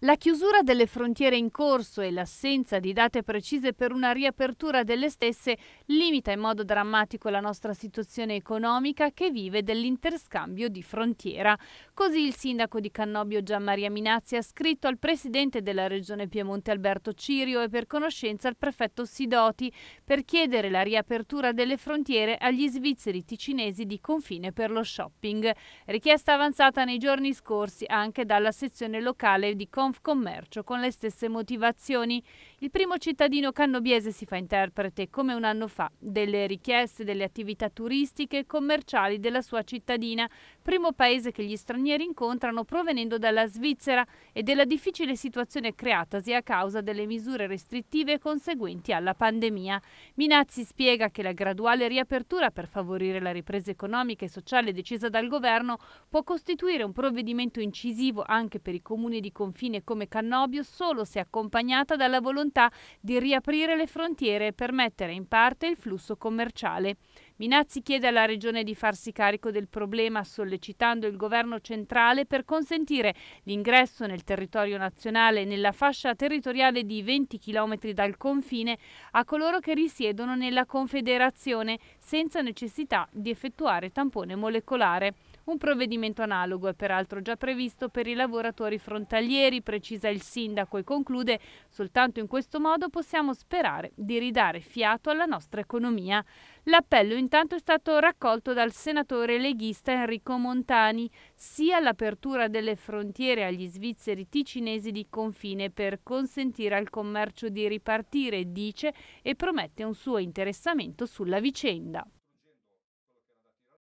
La chiusura delle frontiere in corso e l'assenza di date precise per una riapertura delle stesse limita in modo drammatico la nostra situazione economica che vive dell'interscambio di frontiera. Così il sindaco di Cannobio Gianmaria Minazzi ha scritto al presidente della regione Piemonte Alberto Cirio e per conoscenza al prefetto Sidoti per chiedere la riapertura delle frontiere agli svizzeri ticinesi di confine per lo shopping. Richiesta avanzata nei giorni scorsi anche dalla sezione locale di Conferenza Confcommercio con le stesse motivazioni. Il primo cittadino cannobiese si fa interprete, come un anno fa, delle richieste delle attività turistiche e commerciali della sua cittadina, primo paese che gli stranieri incontrano provenendo dalla Svizzera e della difficile situazione creatasi a causa delle misure restrittive conseguenti alla pandemia. Minazzi spiega che la graduale riapertura per favorire la ripresa economica e sociale decisa dal governo può costituire un provvedimento incisivo anche per i comuni di confine fine come Cannobio solo se accompagnata dalla volontà di riaprire le frontiere e permettere in parte il flusso commerciale. Minazzi chiede alla Regione di farsi carico del problema sollecitando il governo centrale per consentire l'ingresso nel territorio nazionale nella fascia territoriale di 20 km dal confine a coloro che risiedono nella Confederazione senza necessità di effettuare tampone molecolare. Un provvedimento analogo è peraltro già previsto per i lavoratori frontalieri, precisa il sindaco e conclude, soltanto in questo modo possiamo sperare di ridare fiato alla nostra economia. L'appello intanto è stato raccolto dal senatore leghista Enrico Montani, sia l'apertura delle frontiere agli svizzeri ticinesi di confine per consentire al commercio di ripartire, dice, e promette un suo interessamento sulla vicenda.